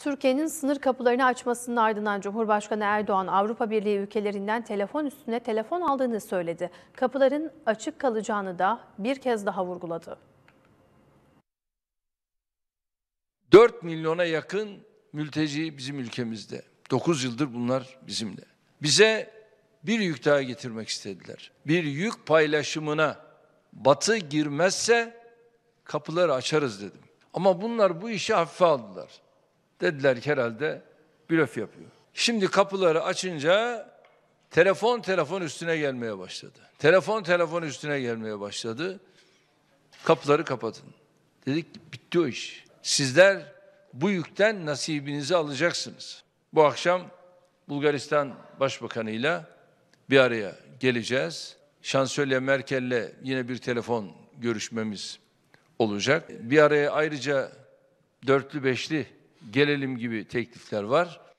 Türkiye'nin sınır kapılarını açmasının ardından Cumhurbaşkanı Erdoğan Avrupa Birliği ülkelerinden telefon üstüne telefon aldığını söyledi. Kapıların açık kalacağını da bir kez daha vurguladı. 4 milyona yakın mülteci bizim ülkemizde. 9 yıldır bunlar bizimle. Bize bir yük daha getirmek istediler. Bir yük paylaşımına batı girmezse kapıları açarız dedim. Ama bunlar bu işi hafife aldılar. Dediler ki herhalde blöf yapıyor. Şimdi kapıları açınca telefon telefon üstüne gelmeye başladı. Telefon telefon üstüne gelmeye başladı. Kapıları kapatın. Dedik bitti o iş. Sizler bu yükten nasibinizi alacaksınız. Bu akşam Bulgaristan Başbakanı ile bir araya geleceğiz. Şansölye Merkel'le yine bir telefon görüşmemiz olacak. Bir araya ayrıca dörtlü beşli gelelim gibi teklifler var.